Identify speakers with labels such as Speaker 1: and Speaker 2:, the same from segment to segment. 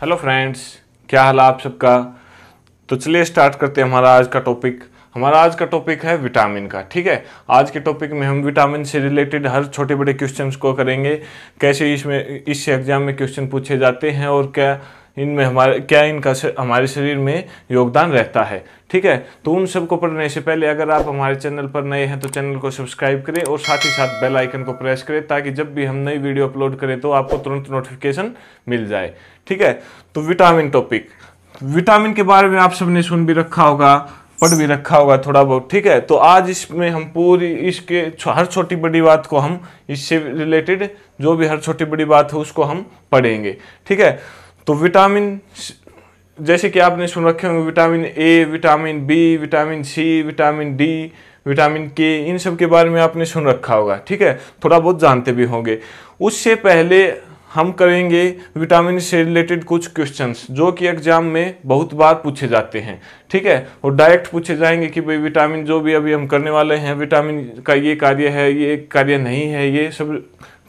Speaker 1: hello friends क्या हाल आप सबका तो चलिए स्टार्ट करते हैं हमारा आज का टॉपिक हमारा आज का टॉपिक है विटामिन का ठीक है आज के टॉपिक में हम विटामिन से रिलेटेड हर छोटे बड़े क्वेश्चंस को करेंगे कैसे इसमें इस एग्जाम में क्वेश्चन पूछे जाते हैं और क्या इनमें हमारे क्या इनका हमारे शरीर में योगदान रहता है ठीक है तो उन सबको पढ़ने से पहले अगर आप हमारे चैनल पर नए हैं तो चैनल को सब्सक्राइब करें और साथ ही साथ बेल आइकन को प्रेस करें ताकि जब भी हम नई वीडियो अपलोड करें तो आपको तुरंत नोटिफिकेशन मिल जाए ठीक है तो विटामिन टॉपिक विटामिन के बारे में आप सबने सुन भी रखा होगा पढ़ भी रखा होगा थोड़ा बहुत ठीक है तो आज इसमें हम पूरी इसके हर छोटी बड़ी बात को हम इससे रिलेटेड जो भी हर छोटी बड़ी बात है उसको हम पढ़ेंगे ठीक है तो विटामिन जैसे कि आपने सुन रखे होंगे vitamin A vitamin B vitamin C vitamin D vitamin K इन सब के बारे में आपने सुन रखा होगा ठीक है थोड़ा बहुत जानते भी होंगे उससे पहले हम करेंगे विटामिन से रिलेटेड कुछ क्वेश्चंस जो कि एग्जाम में बहुत बार पूछे जाते हैं ठीक है और डायरेक्ट पूछे जाएंगे कि भाई विटामिन जो भी अभी हम करने वाले हैं विटामिन का ये कार्य है ये कार्य नहीं है ये सब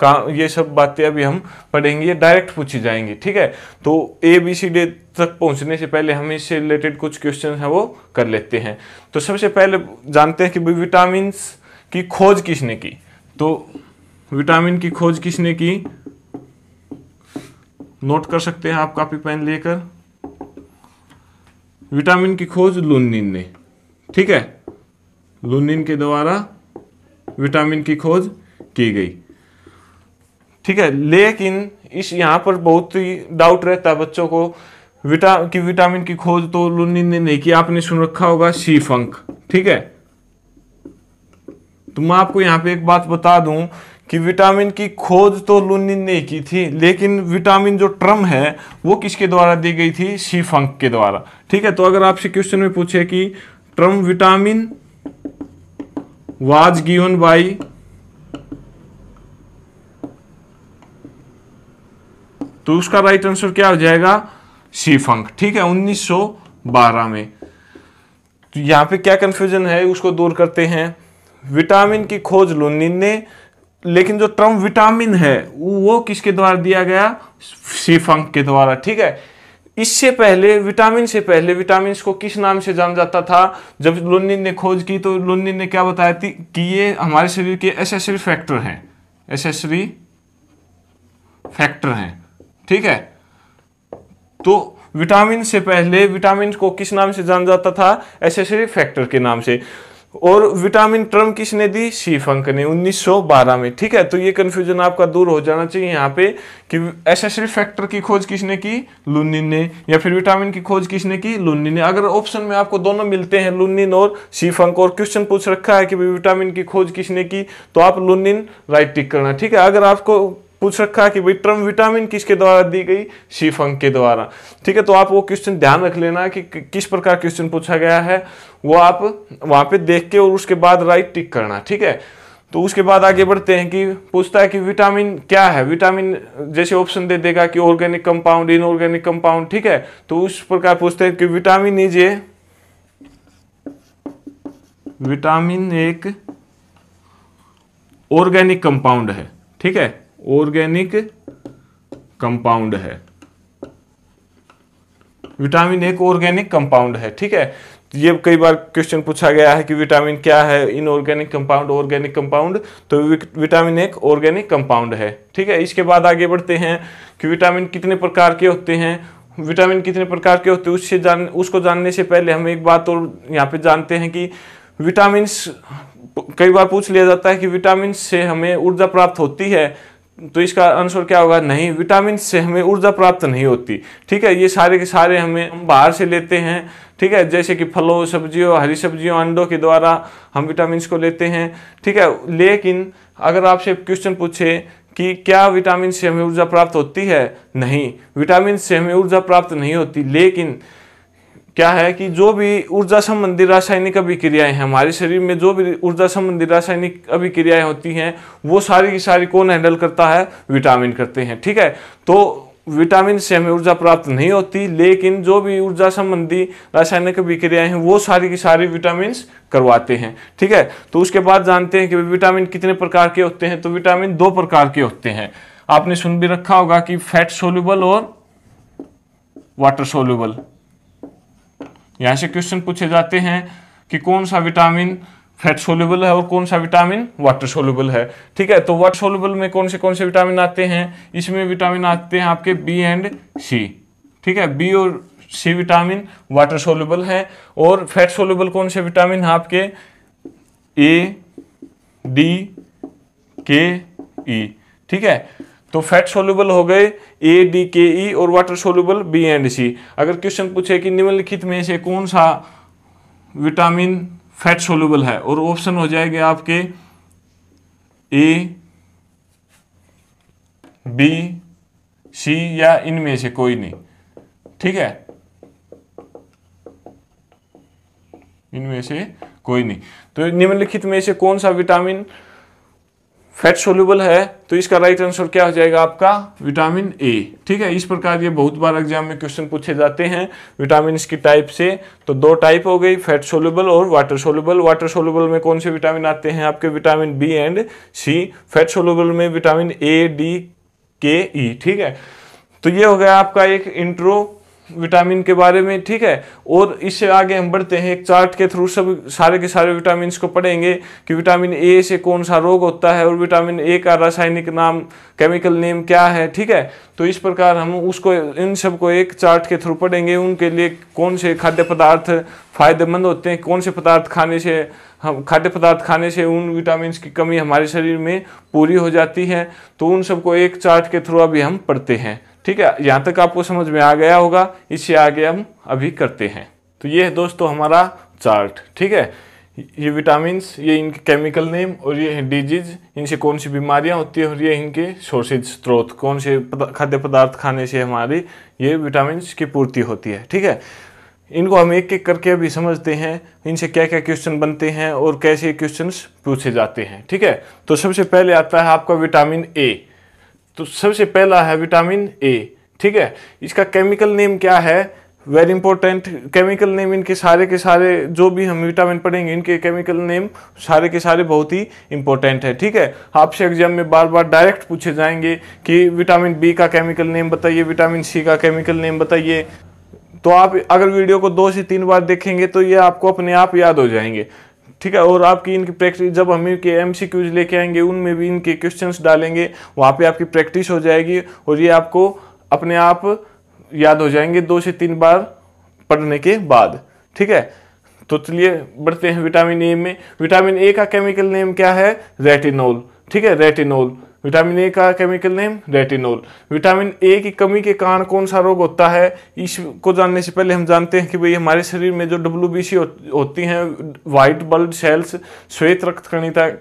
Speaker 1: का ये सब बातें अभी हम पढ़ेंगे डायरेक्ट पूछी जाएंगी ठीक है तो ए बी सी डी तक पहुंचने से पहले हम इससे रिलेटेड कुछ क्वेश्चन हैं वो कर लेते हैं तो सबसे पहले जानते हैं कि भाई विटामिन की खोज किसने की तो विटामिन की खोज किसने की नोट कर सकते हैं आप कॉपी पेन लेकर विटामिन की खोज लुनिन ने ठीक है लुनिन के द्वारा विटामिन की खोज की गई ठीक है लेकिन इस यहां पर बहुत ही डाउट रहता है बच्चों को विटा की विटामिन की खोज तो लुनिन ने नहीं की आपने सुन रखा होगा सी फंक ठीक है तो मैं आपको यहाँ पे एक बात बता दूं कि विटामिन की खोज तो लुनिन ने की थी लेकिन विटामिन जो ट्रम है वो किसके द्वारा दी गई थी सी फंक के द्वारा ठीक है तो अगर आपसे क्वेश्चन में पूछे कि term vitamin was given by तो उसका राइट आंसर क्या हो जाएगा सी फंक ठीक है 1912 में तो यहां पे क्या कंफ्यूजन है उसको दूर करते हैं विटामिन की खोज लुनिन ने लेकिन जो ट्रम विटामिन है वो किसके द्वारा दिया गया सीफंक के द्वारा ठीक है इससे पहले विटामिन से पहले विटामिन को किस नाम से जाना जाता था जब लोनिन ने खोज की तो लोनिन ने क्या बताया थी कि ये हमारे शरीर के एसेसरी फैक्टर हैं एसेसरी फैक्टर हैं ठीक है तो विटामिन से पहले विटामिन को किस नाम से जाना जाता था एसेसरी फैक्टर के नाम से और विटामिन ट्रम किसने दी सी फंक ने 1912 में ठीक है तो ये कंफ्यूजन आपका दूर हो जाना चाहिए यहाँ पे कि एसेसरी फैक्टर की खोज किसने की लुनिन ने या फिर विटामिन की खोज किसने की लुनिन ने अगर ऑप्शन में आपको दोनों मिलते हैं लुनिन और सी फंक और क्वेश्चन पूछ रखा है कि विटामिन की खोज किसने की तो आप लुनिन राइट टिक करना ठीक है अगर आपको पूछ रखा कि भाई ट्रम विटामिन किसके द्वारा दी गई शिफंग के द्वारा ठीक है तो आप वो क्वेश्चन ध्यान रख लेना कि किस प्रकार क्वेश्चन पूछा गया है वो आप वहां पे देख के और उसके बाद राइट टिक करना ठीक है तो उसके बाद आगे बढ़ते हैं कि पूछता है कि विटामिन क्या है विटामिन जैसे ऑप्शन दे देगा कि ऑर्गेनिक कंपाउंड इनऑर्गेनिक कंपाउंड ठीक है तो उस प्रकार पूछते हैं कि विटामिन इज ए विटामिन एक ऑर्गेनिक कंपाउंड है ठीक है ऑर्गेनिक कंपाउंड है विटामिन एक ऑर्गेनिक कंपाउंड है ठीक है तो ये कई बार क्वेश्चन पूछा गया है कि विटामिन क्या है इनऑर्गेनिक कंपाउंड ऑर्गेनिक कंपाउंड तो विटामिन एक ऑर्गेनिक कंपाउंड है ठीक है इसके बाद आगे बढ़ते हैं कि विटामिन कितने प्रकार के होते हैं विटामिन कितने प्रकार के होते हैं उससे जान उसको जानने से पहले हम एक बात और यहाँ पे जानते हैं कि विटामिन कई बार पूछ लिया जाता है कि विटामिन से हमें ऊर्जा प्राप्त होती है तो इसका आंसर क्या होगा नहीं विटामिन से हमें ऊर्जा प्राप्त नहीं होती ठीक है ये सारे के सारे हमें हम बाहर से लेते हैं ठीक है जैसे कि फलों सब्जियों हरी सब्जियों अंडों के द्वारा हम विटामिन को लेते हैं ठीक है लेकिन अगर आपसे क्वेश्चन पूछे कि क्या विटामिन से हमें ऊर्जा प्राप्त होती है नहीं विटामिन से हमें ऊर्जा प्राप्त नहीं होती लेकिन क्या है कि जो भी ऊर्जा संबंधी रासायनिक अभिक्रियाएं हैं हमारे शरीर में जो भी ऊर्जा संबंधी रासायनिक अभिक्रियाएं होती हैं वो सारी की सारी कौन हैंडल करता है विटामिन करते हैं ठीक है तो विटामिन से हमें ऊर्जा प्राप्त नहीं होती लेकिन जो भी ऊर्जा संबंधी रासायनिक अभिक्रियाएं हैं वो सारी की सारी विटामिन करवाते हैं ठीक है तो उसके बाद जानते हैं कि विटामिन कितने प्रकार के होते हैं तो विटामिन दो प्रकार के होते हैं आपने सुन भी रखा होगा कि फैट सोल्यूबल और वाटर सोल्यूबल यहाँ से क्वेश्चन पूछे जाते हैं कि कौन सा विटामिन फैट सोल्यूबल है और कौन सा विटामिन वाटर सोल्यूबल है ठीक है तो वाटर सोल्यूबल में कौन से कौन से विटामिन आते हैं इसमें विटामिन आते हैं आपके बी एंड सी ठीक है बी और सी विटामिन वाटर सोल्यूबल है और फैट सोल्यूबल कौन से विटामिन है आपके ए डी के ई ठीक है तो फैट सोल्यूबल हो गए ए डी के ई और water soluble B and C अगर क्वेश्चन पूछे कि निम्नलिखित में से कौन सा विटामिन फैट सोल्यूबल है और ऑप्शन हो जाएगा आपके ए बी सी या इनमें से कोई नहीं ठीक है इनमें से कोई नहीं तो निम्नलिखित में से कौन सा विटामिन फैट सोल्यूबल है तो इसका राइट आंसर क्या हो जाएगा आपका विटामिन ए ठीक है इस प्रकार ये बहुत बार एग्जाम में क्वेश्चन पूछे जाते हैं विटामिन की टाइप से तो दो टाइप हो गई फैट सोल्यूबल और वाटर सोल्यूबल वाटर सोल्यूबल में कौन से विटामिन आते हैं आपके vitamin B and C fat soluble में vitamin A D K E ठीक है तो ये हो गया आपका एक इंट्रो विटामिन के बारे में ठीक है और इससे आगे हम बढ़ते हैं एक चार्ट के थ्रू सब सारे के सारे विटामिन को पढ़ेंगे कि विटामिन ए से कौन सा रोग होता है और विटामिन ए का रासायनिक नाम केमिकल नेम क्या है ठीक है तो इस प्रकार हम उसको इन सबको एक चार्ट के थ्रू पढ़ेंगे उनके लिए कौन से खाद्य पदार्थ फायदेमंद होते हैं कौन से पदार्थ खाने से हम खाद्य पदार्थ खाने से उन विटामिन की कमी हमारे शरीर में पूरी हो जाती है तो उन सबको एक चार्ट के थ्रू अभी हम पढ़ते हैं ठीक है यहाँ तक आपको समझ में आ गया होगा इससे आगे हम अभी करते हैं तो ये है दोस्तों हमारा चार्ट ठीक है ये विटामिन्स ये इनके केमिकल नेम और ये डिजीज इनसे कौन सी बीमारियां होती है और ये इनके सोर्सेज स्रोत कौन से खाद्य पदार्थ खाने से हमारी ये विटामिन की पूर्ति होती है ठीक है इनको हम एक एक करके अभी समझते हैं इनसे क्या क्या क्वेश्चन बनते हैं और कैसे क्वेश्चन पूछे जाते हैं ठीक है तो सबसे पहले आता है आपका विटामिन ए तो सबसे पहला है विटामिन ए ठीक है इसका केमिकल नेम क्या है वेरी इंपॉर्टेंट केमिकल नेम इनके सारे के सारे जो भी हम विटामिन पढ़ेंगे इनके केमिकल नेम सारे के सारे बहुत ही इंपॉर्टेंट है ठीक है आपसे एग्जाम में बार बार डायरेक्ट पूछे जाएंगे कि विटामिन बी का केमिकल नेम बताइए विटामिन सी का केमिकल नेम बताइए तो आप अगर वीडियो को दो से तीन बार देखेंगे तो ये आपको अपने आप याद हो जाएंगे ठीक है और आपकी इनकी प्रैक्टिस जब हम इनके एम सी क्यूज लेके आएंगे उनमें भी इनके क्वेश्चन डालेंगे वहाँ पर आपकी प्रैक्टिस हो जाएगी और ये आपको अपने आप याद हो जाएंगे दो से तीन बार पढ़ने के बाद ठीक है तो चलिए बढ़ते हैं विटामिन ए में विटामिन ए का केमिकल नेम क्या है रेटिनोल ठीक है रेटिनोल विटामिन ए का chemical name retinol vitamin A की कमी के कारण कौन सा रोग होता है इसको जानने से पहले हम जानते हैं कि भाई हमारे शरीर में जो डब्ल्यू होती हैं वाइट ब्लड सेल्स श्वेत रक्त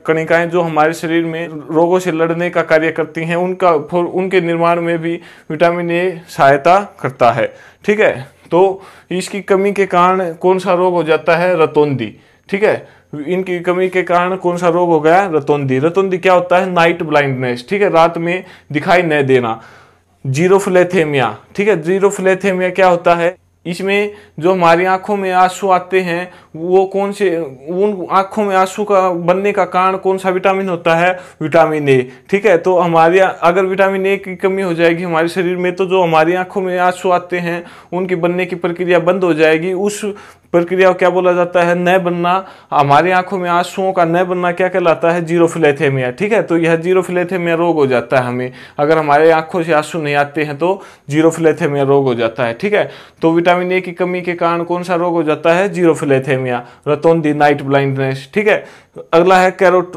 Speaker 1: कणिकाएं जो हमारे शरीर में रोगों से लड़ने का कार्य करती हैं उनका उनके निर्माण में भी विटामिन ए सहायता करता है ठीक है तो इसकी कमी के कारण कौन सा रोग हो जाता है रतौंदी ठीक है इनकी कमी के कारण कौन सा रोग हो गया रतौंदी रतौंदी क्या होता है नाइट ब्लाइंडनेस ठीक है रात में दिखाई न देना जीरो फ्लेथेमिया ठीक है जीरो फ्लेथेमिया क्या होता है इसमें जो हमारी आंखों में आंसू आते हैं वो कौन से उन आंखों में आंसू का बनने का कारण कौन सा विटामिन होता है विटामिन ए ठीक है तो हमारे अगर विटामिन ए की कमी हो जाएगी हमारे शरीर में तो जो हमारी आंखों में आंसू आते हैं उनकी बनने की प्रक्रिया बंद हो जाएगी उस प्रक्रिया को क्या बोला जाता है न बनना हमारी आंखों में आंसुओं का न बनना क्या कहलाता है जीरो फिलेथेमिया ठीक है तो यह जीरो फिलेथेमिया रोग हो जाता है हमें अगर हमारे आंखों से आंसू नहीं आते हैं तो जीरो फिलेथेमिया रोग हो जाता है ठीक है तो विटामिन ए की कमी के कारण कौन सा रोग हो जाता है जीरो फिलेथेमिया रतोन दी नाइट ब्लाइंडनेस ठीक है अगला है कैरोट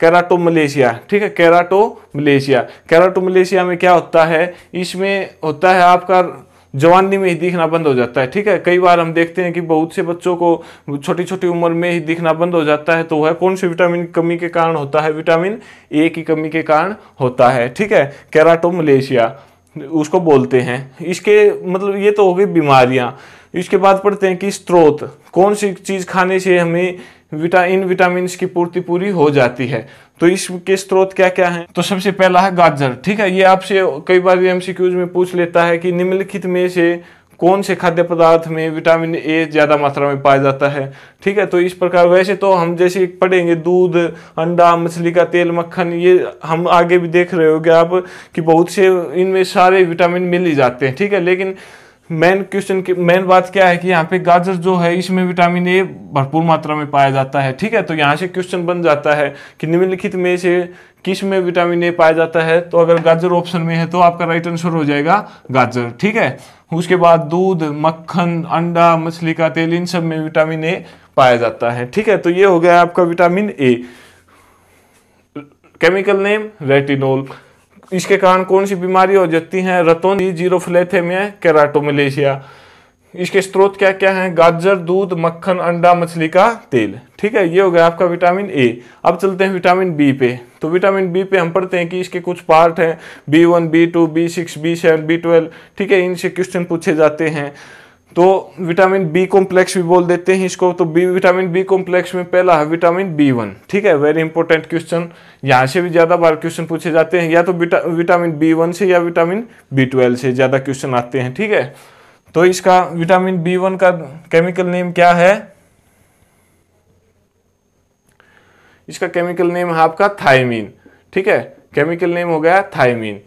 Speaker 1: कैराटो मलेशिया ठीक है कैराटो मलेशिया कैराटो मलेशिया में क्या होता है इसमें होता है आपका जवानी में ही दिखना बंद हो जाता है ठीक है कई बार हम देखते हैं कि बहुत से बच्चों को छोटी छोटी उम्र में ही दिखना बंद हो जाता है तो वह कौन से विटामिन की कमी के कारण होता है विटामिन ए की कमी के कारण होता है ठीक है कैराटोमलेशिया उसको बोलते हैं इसके मतलब ये तो हो गई बीमारियाँ इसके बाद पढ़ते हैं कि स्त्रोत कौन सी चीज़ खाने से हमें विटा इन विटामिन की पूर्ति पूरी हो जाती है तो इसके स्रोत क्या क्या हैं तो सबसे पहला है गाजर ठीक है ये आपसे कई बार एमसीक्यूज में पूछ लेता है कि निम्नलिखित में से कौन से खाद्य पदार्थ में विटामिन ए ज़्यादा मात्रा में पाया जाता है ठीक है तो इस प्रकार वैसे तो हम जैसे पढ़ेंगे दूध अंडा मछली का तेल मक्खन ये हम आगे भी देख रहे होगे आप कि बहुत से इनमें सारे विटामिन मिल ही जाते हैं ठीक है लेकिन मेन क्वेश्चन की मेन बात क्या है कि यहाँ पे गाजर जो है इसमें विटामिन ए भरपूर मात्रा में पाया जाता है ठीक है तो यहाँ से क्वेश्चन बन जाता है कि निम्नलिखित में से किस में विटामिन ए पाया जाता है तो अगर गाजर ऑप्शन में है तो आपका राइट आंसर हो जाएगा गाजर ठीक है उसके बाद दूध मक्खन अंडा मछली का तेल इन सब में विटामिन ए पाया जाता है ठीक है तो ये हो गया आपका vitamin A chemical name retinol इसके कारण कौन सी बीमारी हो जाती है रतोंदी जीरो केराटोमलेशिया इसके स्रोत क्या क्या हैं गाजर दूध मक्खन अंडा मछली का तेल ठीक है ये हो गया आपका विटामिन ए अब चलते हैं विटामिन बी पे तो विटामिन बी पे हम पढ़ते हैं कि इसके कुछ पार्ट हैं B one B two B six B seven B twelve ठीक है इनसे क्वेश्चन पूछे जाते हैं तो विटामिन बी कॉम्प्लेक्स भी बोल देते हैं इसको तो बी विटामिन बी कॉम्प्लेक्स में पहला है विटामिन बी वन ठीक है वेरी इंपॉर्टेंट क्वेश्चन यहाँ से भी ज़्यादा बार क्वेश्चन पूछे जाते हैं या तो विटामिन बी वन से या विटामिन बी ट्वेल्व से ज़्यादा क्वेश्चन आते हैं ठीक है तो इसका विटामिन बी वन का केमिकल नेम क्या है इसका केमिकल नेम है आपका थायमीन ठीक है केमिकल नेम हो गया थायमीन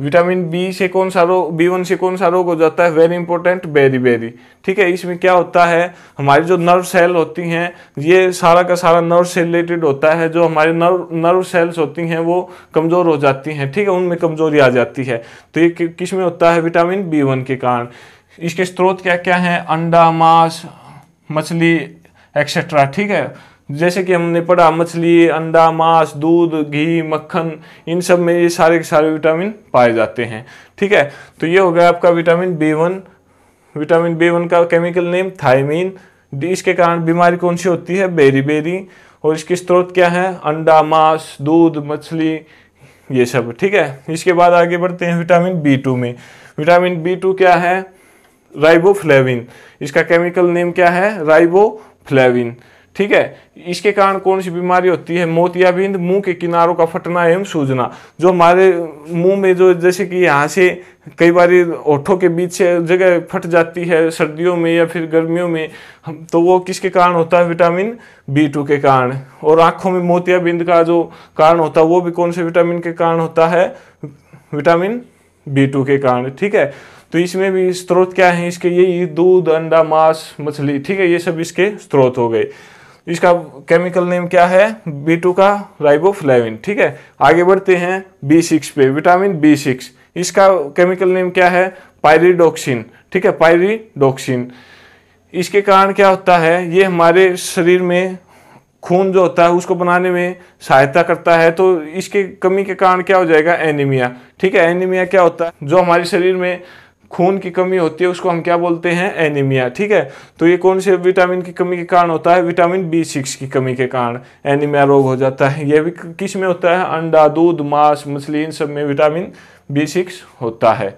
Speaker 1: विटामिन बी से कौन सा रोग बी वन से कौन सा रोग हो जाता है वेरी इंपॉर्टेंट बेरी बेरी ठीक है इसमें क्या होता है हमारी जो नर्व सेल होती हैं ये सारा का सारा नर्व से रिलेटेड होता है जो हमारे नर्व नर्व सेल्स होती हैं वो कमज़ोर हो जाती हैं ठीक है उनमें कमज़ोरी आ जाती है तो ये किस में होता है विटामिन बी वन के कारण इसके स्रोत क्या क्या हैं अंडा मांस मछली एक्सेट्रा ठीक है जैसे कि हमने पढ़ा मछली अंडा मांस दूध घी मक्खन इन सब में ये सारे के सारे विटामिन पाए जाते हैं ठीक है तो ये हो गया आपका vitamin B one vitamin B one का केमिकल नेम थायमीन इसके कारण बीमारी कौन सी होती है बेरी बेरी और इसके स्रोत क्या है अंडा मांस दूध मछली ये सब ठीक है इसके बाद आगे बढ़ते हैं विटामिन बी टू में विटामिन बी टू क्या है राइबोफ्लेविन इसका केमिकल नेम क्या है राइबोफ्लेविन ठीक है इसके कारण कौन सी बीमारी होती है मोतियाबिंद मुंह के किनारों का फटना एवं सूजना जो हमारे मुंह में जो जैसे कि यहाँ से कई बार ओठों के बीच से जगह फट जाती है सर्दियों में या फिर गर्मियों में तो वो किसके कारण होता है विटामिन बी टू के कारण और आँखों में मोतियाबिंद का जो कारण होता है वो भी कौन से विटामिन के कारण होता है विटामिन बी टू के कारण ठीक है तो इसमें भी स्रोत क्या है इसके यही दूध अंडा मांस मछली ठीक है ये सब इसके स्रोत हो गए इसका केमिकल नेम क्या है बी टू का राइबोफ्लेविन ठीक है आगे बढ़ते हैं बी सिक्स पे विटामिन बी सिक्स इसका केमिकल नेम क्या है पायरीडोक्सिन ठीक है पायरीडोक्सिन इसके कारण क्या होता है ये हमारे शरीर में खून जो होता है उसको बनाने में सहायता करता है तो इसके कमी के कारण क्या हो जाएगा एनीमिया ठीक है एनीमिया क्या होता है जो हमारे शरीर में खून की कमी होती है उसको हम क्या बोलते हैं एनीमिया ठीक है तो ये कौन से विटामिन की कमी के कारण होता है विटामिन बी सिक्स की कमी के कारण एनीमिया रोग हो जाता है यह भी किस में होता है अंडा दूध मांस मछली इन सब में विटामिन बी सिक्स होता है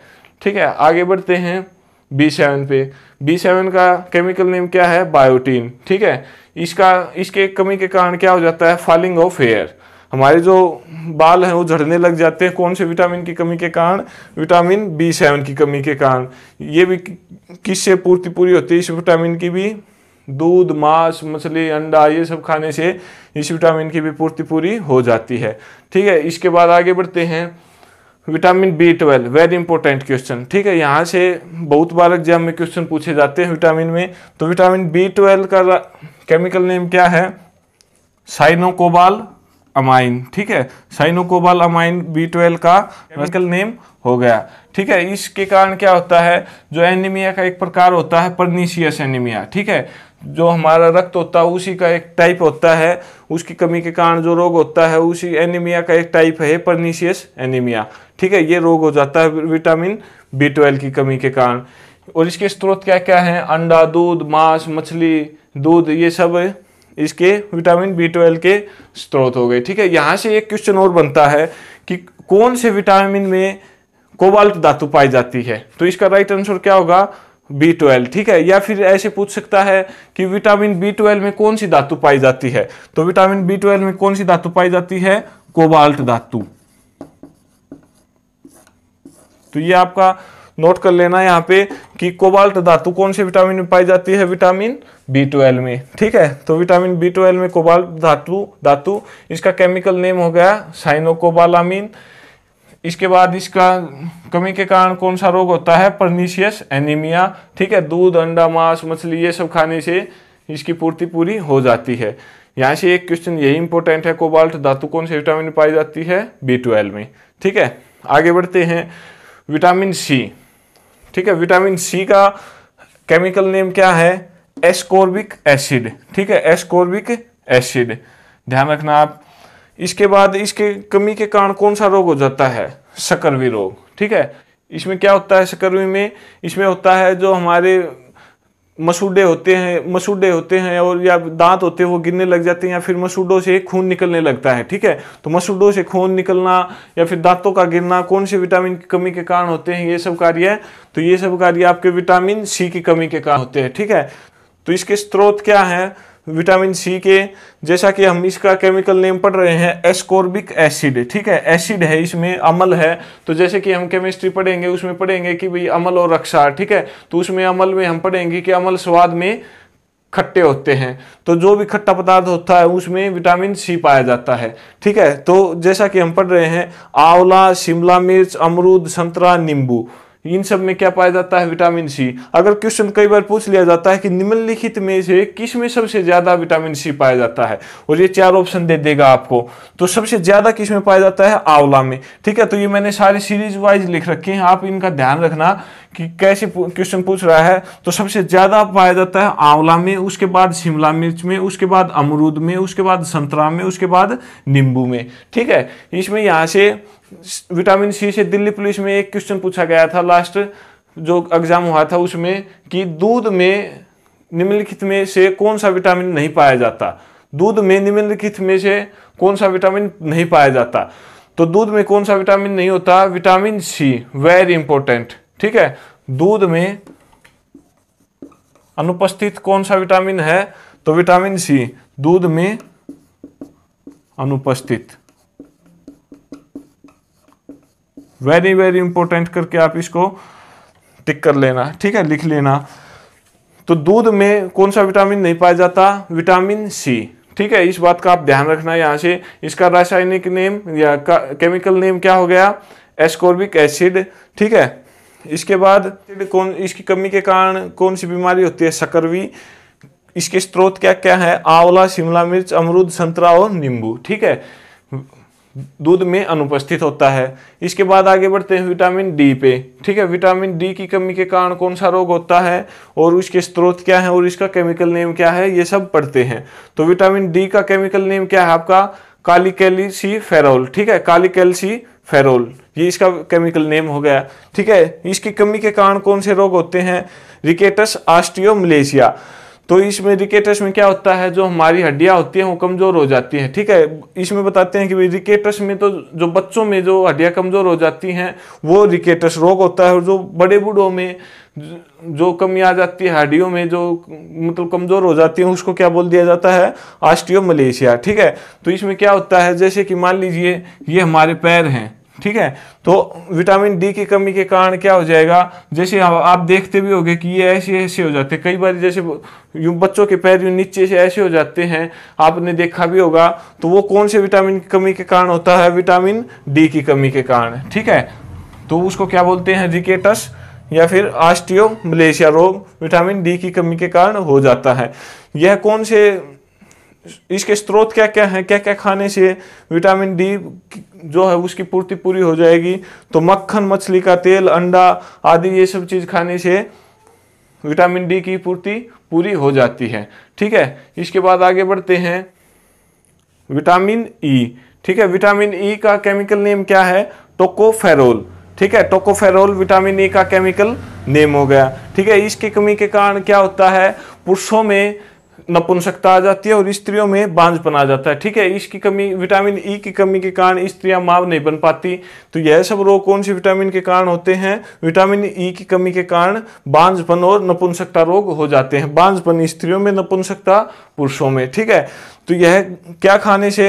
Speaker 1: ठीक है आगे बढ़ते हैं बी सेवन पे बी सेवन का केमिकल नेम क्या है बायोटीन ठीक है इसका इसके कमी के कारण क्या हो जाता है फॉलिंग ऑफ हेयर हमारे जो बाल हैं वो झड़ने लग जाते हैं कौन से विटामिन की कमी के कारण विटामिन बी सेवन की कमी के कारण ये भी किससे पूर्ति पूरी होती है इस विटामिन की भी दूध मांस मछली अंडा ये सब खाने से इस विटामिन की भी पूर्ति पूरी हो जाती है ठीक है इसके बाद आगे बढ़ते हैं vitamin B twelve very important question ठीक है यहाँ से बहुत बार एग्जाम में क्वेश्चन पूछे जाते हैं विटामिन में तो विटामिन बी ट्वेल्व का केमिकल नेम क्या है साइनोकोबाल अमाइन ठीक है साइनोकोबाल अमाइन बी ट्वेल्व का केमिकल नेम हो गया ठीक है इसके कारण क्या होता है जो एनीमिया का एक प्रकार होता है परनीशियस एनीमिया ठीक है जो हमारा रक्त होता है उसी का एक टाइप होता है उसकी कमी के कारण जो रोग होता है उसी एनीमिया का एक टाइप है परनीशियस एनीमिया ठीक है ये रोग हो जाता है विटामिन बी ट्वेल्व की कमी के कारण और इसके स्रोत क्या क्या हैं अंडा दूध मांस मछली दूध ये सब इसके विटामिन बी ट्वेल्व के स्रोत हो गए ठीक है यहाँ से एक क्वेश्चन और बनता है कि कौन से विटामिन में कोबाल्ट धातु पाई जाती है तो इसका राइट आंसर क्या होगा बी ट्वेल्व ठीक है या फिर ऐसे पूछ सकता है कि विटामिन बी ट्वेल्व में कौन सी धातु पाई जाती है तो विटामिन बी ट्वेल्व में कौन सी धातु पाई जाती है कोबाल्ट धातु तो ये आपका नोट कर लेना यहाँ पे कि कोबाल्ट धातु कौन से विटामिन में पाई जाती है विटामिन बी ट्वेल्व में ठीक है तो विटामिन बी ट्वेल्व में कोबाल्ट धातु धातु इसका केमिकल नेम हो गया साइनोकोबालामीन इसके बाद इसका कमी के कारण कौन सा रोग होता है परनीशियस एनीमिया ठीक है दूध अंडा मांस मछली ये सब खाने से इसकी पूर्ति पूरी हो जाती है यहाँ से एक क्वेश्चन यही इंपॉर्टेंट है कोबाल्ट धातु कौन से विटामिन पाई जाती है बी ट्वेल्व में ठीक है आगे बढ़ते हैं विटामिन सी ठीक है विटामिन सी का केमिकल नेम क्या है एस्कोर्बिक एसिड ठीक है एस्कोर्बिक एसिड ध्यान रखना आप इसके बाद इसके कमी के कारण कौन सा रोग हो जाता है सकरवी रोग ठीक है इसमें क्या होता है सकरवी में इसमें होता है जो हमारे मसूडे होते हैं मसूडे होते हैं और या दांत होते हैं वो गिरने लग जाते हैं या फिर मसूडों से खून निकलने लगता है ठीक है तो मसूडों से खून निकलना या फिर दांतों का गिरना कौन से विटामिन की कमी के कारण होते हैं ये सब कार्य है तो ये सब कार्य आपके विटामिन सी की कमी के कारण होते हैं ठीक है तो इसके स्रोत क्या है विटामिन सी के जैसा कि हम इसका केमिकल नेम पढ़ रहे हैं एस्कोर्बिक एसिड ठीक है एसिड है इसमें अमल है तो जैसे कि हम केमिस्ट्री पढ़ेंगे उसमें पढ़ेंगे कि भाई अमल और रक्षा ठीक है तो उसमें अमल में हम पढ़ेंगे कि अमल स्वाद में खट्टे होते हैं तो जो भी खट्टा पदार्थ होता है उसमें विटामिन सी पाया जाता है ठीक है तो जैसा कि हम पढ़ रहे हैं आंवला शिमला मिर्च अमरूद संतरा नींबू इन सब में क्या पाया जाता है विटामिन सी अगर क्वेश्चन कई बार पूछ लिया जाता है कि निम्नलिखित में से किस में सबसे ज्यादा विटामिन सी पाया जाता है और ये चार ऑप्शन दे देगा आपको तो सबसे ज्यादा किस में पाया जाता है आंवला में ठीक है तो ये मैंने सारे सीरीज वाइज लिख रखे हैं आप इनका ध्यान रखना कि कैसे क्वेश्चन पूछ रहा है तो सबसे ज्यादा पाया जाता है आंवला में उसके बाद शिमला मिर्च में उसके बाद अमरूद में उसके बाद संतरा में उसके बाद नींबू में ठीक है इसमें यहाँ से विटामिन सी से दिल्ली पुलिस में एक क्वेश्चन पूछा गया था लास्ट जो एग्जाम हुआ था उसमें कि दूध में निम्नलिखित में से कौन सा विटामिन नहीं पाया जाता दूध में निम्नलिखित में से कौन सा विटामिन नहीं पाया जाता तो दूध में कौन सा विटामिन नहीं होता विटामिन सी वेरी इंपॉर्टेंट ठीक है दूध में अनुपस्थित कौन सा विटामिन है तो विटामिन सी दूध में अनुपस्थित वेरी वेरी इंपॉर्टेंट करके आप इसको टिक कर लेना ठीक है लिख लेना तो दूध में कौन सा विटामिन नहीं पाया जाता विटामिन सी ठीक है इस बात का आप ध्यान रखना यहाँ से इसका रासायनिक नेम या केमिकल नेम क्या हो गया एस्कोर्बिक एसिड ठीक है इसके बाद कौन इसकी कमी के कारण कौन सी बीमारी होती है सकरवी इसके स्रोत क्या क्या है आंवला शिमला मिर्च अमरूद संतरा और नींबू ठीक है दूध में अनुपस्थित होता है इसके बाद आगे बढ़ते हैं विटामिन डी पे ठीक है विटामिन डी की कमी के कारण कौन सा रोग होता है और उसके स्रोत क्या है और इसका केमिकल नेम क्या है ये सब पढ़ते हैं तो विटामिन डी का केमिकल नेम क्या है आपका काली कैलिसी फेरोल ठीक है काली फेरोल ये इसका केमिकल नेम हो गया ठीक है इसकी कमी के कारण कौन से रोग होते हैं रिकेटस मलेशिया तो इसमें रिकेटस में क्या होता है जो हमारी हड्डियाँ होती हैं वो कमज़ोर हो जाती हैं ठीक है इसमें बताते हैं कि भाई रिकेटस में तो जो बच्चों में जो हड्डियाँ कमज़ोर हो जाती हैं वो रिकेटस रोग होता है और जो बड़े बूढ़ों में जो कमी आ जाती है हड्डियों में जो मतलब कमज़ोर हो जाती है उसको क्या बोल दिया जाता है ऑस्टियो मलेशिया ठीक है तो इसमें क्या होता है जैसे कि मान लीजिए ये हमारे पैर हैं ठीक है तो विटामिन डी की कमी के कारण क्या हो जाएगा जैसे आप देखते भी होंगे कि ये ऐसे ऐसे हो जाते हैं कई बार जैसे यूँ बच्चों के पैर यूँ नीचे से ऐसे हो जाते हैं आपने देखा भी होगा तो वो कौन से विटामिन की कमी के कारण होता है विटामिन डी की कमी के कारण ठीक है तो उसको क्या बोलते हैं रिकेटस या फिर आस्टियो मलेशिया रोग विटामिन डी की कमी के कारण हो जाता है यह कौन से इसके स्रोत क्या क्या हैं क्या क्या खाने से विटामिन डी जो है उसकी पूर्ति पूरी हो जाएगी तो मक्खन मछली का तेल अंडा आदि ये सब चीज़ खाने से विटामिन डी की पूर्ति पूरी हो जाती है ठीक है इसके बाद आगे बढ़ते हैं विटामिन ई e, ठीक है विटामिन ई e का केमिकल नेम क्या है टोकोफेरोल ठीक है टोकोफेरोल विटामिन ई e का केमिकल नेम हो गया ठीक है इसकी कमी के कारण क्या होता है पुरुषों में नपुंसकता आ जाती है और स्त्रियों में बांझपन आ जाता है ठीक है इसकी कमी विटामिन ई e की कमी के कारण स्त्रियां माव नहीं बन पाती तो यह सब रोग कौन से विटामिन के कारण होते हैं विटामिन ई e की कमी के कारण बांझपन और नपुंसकता रोग हो जाते हैं बांझपन स्त्रियों में नपुंसकता पुरुषों में ठीक है तो यह क्या खाने से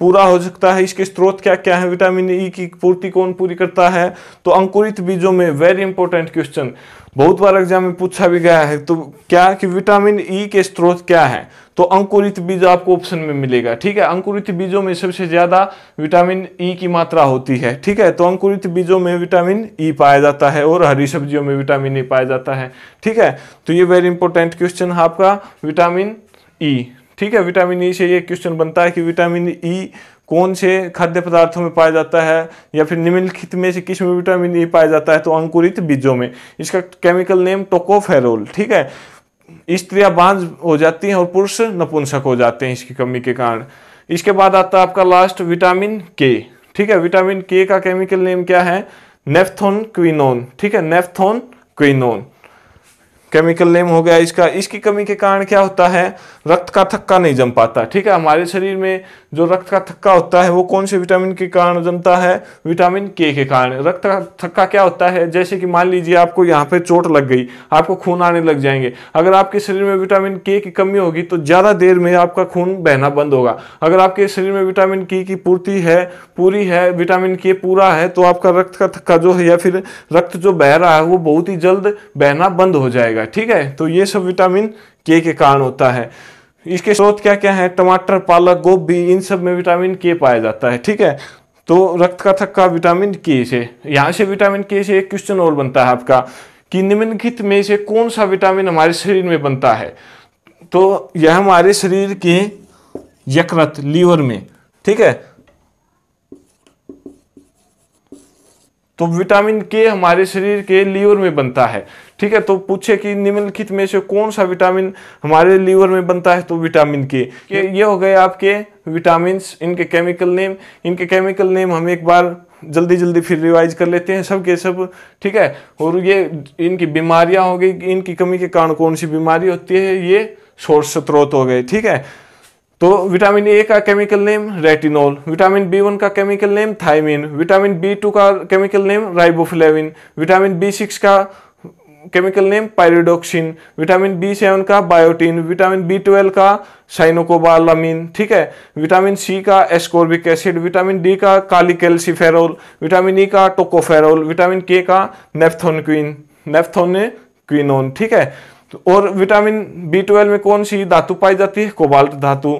Speaker 1: पूरा हो सकता है इसके स्रोत क्या क्या है विटामिन ई e की पूर्ति कौन पूरी करता है तो अंकुरित बीजों में वेरी इंपॉर्टेंट क्वेश्चन बहुत बार एग्जाम में पूछा भी गया है तो क्या कि विटामिन ई e के स्रोत क्या है तो अंकुरित बीज आपको ऑप्शन में मिलेगा ठीक है अंकुरित बीजों में सबसे ज़्यादा विटामिन ई e की मात्रा होती है ठीक है तो अंकुरित बीजों में विटामिन ई e पाया जाता है और हरी सब्जियों में विटामिन ई पाया जाता है ठीक है तो ये वेरी इंपॉर्टेंट क्वेश्चन है आपका विटामिन ई e, ठीक है विटामिन ई e से ये क्वेश्चन बनता है कि विटामिन ई e कौन से खाद्य पदार्थों में पाया जाता है या फिर निम्नलिखित में से किस में विटामिन ई पाया जाता है तो अंकुरित बीजों में इसका केमिकल नेम टोकोफेरोल ठीक है स्त्रियां बांझ हो जाती हैं और पुरुष नपुंसक हो जाते हैं इसकी कमी के कारण इसके बाद आता है आपका लास्ट विटामिन के ठीक है विटामिन के का केमिकल नेम क्या है नेफ्थोन क्विनोन ठीक है नेफ्थोन क्विनोन केमिकल नेम हो गया इसका इसकी कमी के कारण क्या होता है रक्त का थक्का नहीं जम पाता ठीक है हमारे शरीर में जो रक्त का थक्का होता है वो कौन से विटामिन के कारण जमता है विटामिन के के कारण रक्त का थक्का क्या होता है जैसे कि मान लीजिए आपको यहाँ पे चोट लग गई आपको खून आने लग जाएंगे अगर आपके शरीर में विटामिन के की कमी होगी तो ज़्यादा देर में आपका खून बहना बंद होगा अगर आपके शरीर में विटामिन के की पूर्ति है पूरी है विटामिन के पूरा है तो आपका रक्त का थक्का जो है या फिर रक्त जो बह रहा है वो बहुत ही जल्द बहना बंद हो जाएगा जाएगा ठीक है तो ये सब विटामिन के के कारण होता है इसके स्रोत क्या क्या है टमाटर पालक गोभी इन सब में विटामिन के पाया जाता है ठीक है तो रक्त का थक्का विटामिन के से यहाँ से विटामिन के से एक क्वेश्चन और बनता है आपका कि निम्नलिखित में से कौन सा विटामिन हमारे शरीर में बनता है तो यह हमारे शरीर के यकृत लीवर में ठीक है तो विटामिन के हमारे शरीर के लीवर में बनता है ठीक है तो पूछे कि निम्नलिखित में से कौन सा विटामिन हमारे लीवर में बनता है तो विटामिन के ये हो गए आपके विटामिन इनके केमिकल नेम इनके केमिकल नेम हम एक बार जल्दी जल्दी फिर रिवाइज कर लेते हैं सब के सब ठीक है और ये इनकी बीमारियां हो गई इनकी कमी के कारण कौन सी बीमारी होती है ये सोर्स स्रोत हो गए ठीक है तो विटामिन ए का chemical name retinol vitamin B one का chemical name thiamine vitamin B two का chemical name riboflavin vitamin B six का chemical name pyridoxine vitamin B seven का बायोटिन विटामिन बी ट्वेल्व का साइनोकोबालामिन ठीक है vitamin C का ascorbic acid vitamin D का cholecalciferol vitamin E e का tocopherol vitamin K का नेफ्थोनक्विन नेफ्थोन क्विनोन ठीक है और विटामिन बी ट्वेल्व में कौन सी धातु पाई जाती है कोबाल्ट धातु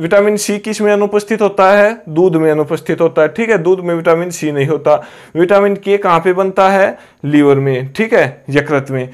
Speaker 1: विटामिन सी किस में अनुपस्थित होता है दूध में अनुपस्थित होता है ठीक है दूध में विटामिन सी नहीं होता विटामिन के कहाँ पे बनता है लीवर में ठीक है यकृत में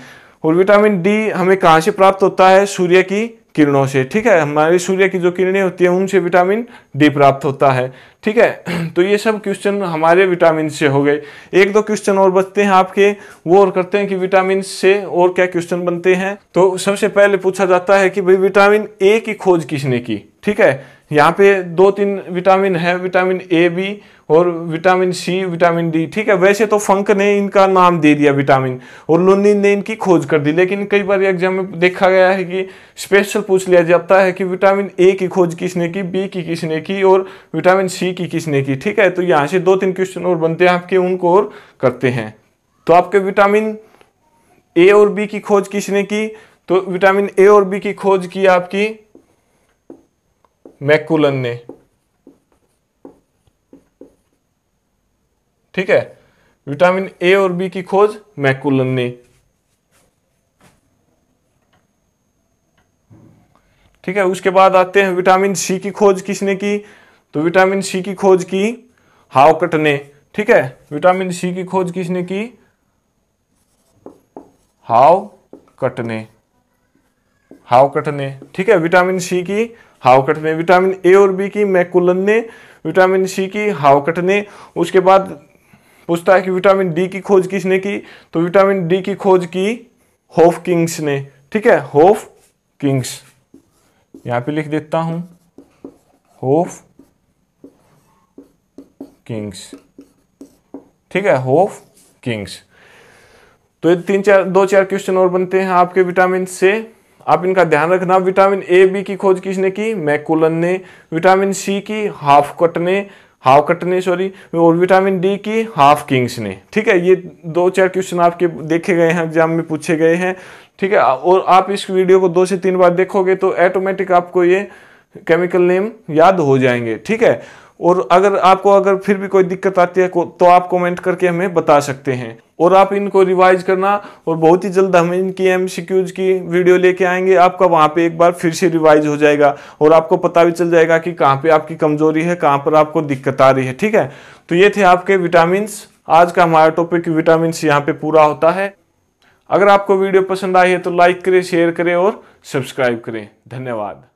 Speaker 1: और विटामिन डी हमें कहाँ से प्राप्त होता है सूर्य की किरणों से ठीक है हमारे सूर्य की जो किरणें होती हैं उनसे विटामिन डी प्राप्त होता है ठीक है तो ये सब क्वेश्चन हमारे विटामिन से हो गए एक दो क्वेश्चन और बचते हैं आपके वो और करते हैं कि विटामिन से और क्या क्वेश्चन बनते हैं तो सबसे पहले पूछा जाता है कि भाई विटामिन ए की खोज किसने की ठीक है यहाँ पे दो तीन विटामिन है विटामिन ए बी और विटामिन सी विटामिन डी ठीक है वैसे तो फंक ने इनका नाम दे दिया विटामिन और लोनिन ने इनकी खोज कर दी लेकिन कई बार एग्जाम में देखा गया है कि स्पेशल पूछ लिया जाता है कि विटामिन ए की खोज किसने की बी की किसने की और विटामिन सी की किसने की ठीक है तो यहाँ से दो तीन क्वेश्चन और बनते हैं आपके उनको और करते हैं तो आपके विटामिन ए और बी की खोज किसने की तो विटामिन ए और बी की खोज की आपकी मैकुलन ने ठीक है विटामिन ए और बी की खोज मैकुलन ने ठीक है उसके बाद आते हैं विटामिन सी की खोज किसने की तो विटामिन सी की खोज की हाउकट ने ठीक है विटामिन सी की खोज किसने की हाव कट ने कटने ने ठीक है विटामिन सी की हावकट ने विटामिन ए और बी की मैकुलन ने विटामिन सी की हावकट ने उसके बाद पूछता है कि विटामिन डी की खोज किसने की तो विटामिन डी की खोज की होफ किंग्स ने ठीक है होफ किंग्स यहां पे लिख देता हूं होफ किंग्स ठीक है होफ किंग्स तो ये तीन चार दो चार क्वेश्चन और बनते हैं आपके विटामिन से आप इनका ध्यान रखना विटामिन ए बी की खोज किसने की मैकुलन ने विटामिन सी की हाफ कट ने हाफ कट ने सॉरी और विटामिन डी की हाफ किंग्स ने ठीक है ये दो चार क्वेश्चन आपके देखे गए हैं एग्जाम में पूछे गए हैं ठीक है और आप इस वीडियो को दो से तीन बार देखोगे तो ऐटोमेटिक आपको ये केमिकल नेम याद हो जाएंगे ठीक है और अगर आपको अगर फिर भी कोई दिक्कत आती है तो आप कमेंट करके हमें बता सकते हैं और आप इनको रिवाइज करना और बहुत ही जल्द हम इनकी एम की वीडियो लेके आएंगे आपका वहाँ पे एक बार फिर से रिवाइज हो जाएगा और आपको पता भी चल जाएगा कि कहाँ पे आपकी कमजोरी है कहाँ पर आपको दिक्कत आ रही है ठीक है तो ये थे आपके विटामिन आज का हमारा टॉपिक विटामिन यहाँ पे पूरा होता है अगर आपको वीडियो पसंद आई है तो लाइक करें शेयर करें और सब्सक्राइब करें धन्यवाद